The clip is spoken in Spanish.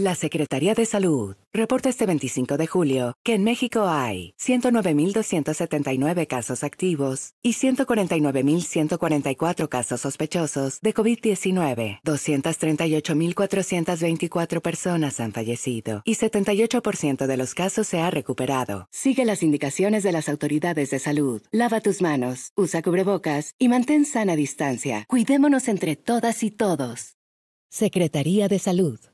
La Secretaría de Salud reporta este 25 de julio que en México hay 109.279 casos activos y 149.144 casos sospechosos de COVID-19. 238.424 personas han fallecido y 78% de los casos se ha recuperado. Sigue las indicaciones de las autoridades de salud. Lava tus manos, usa cubrebocas y mantén sana distancia. Cuidémonos entre todas y todos. Secretaría de Salud.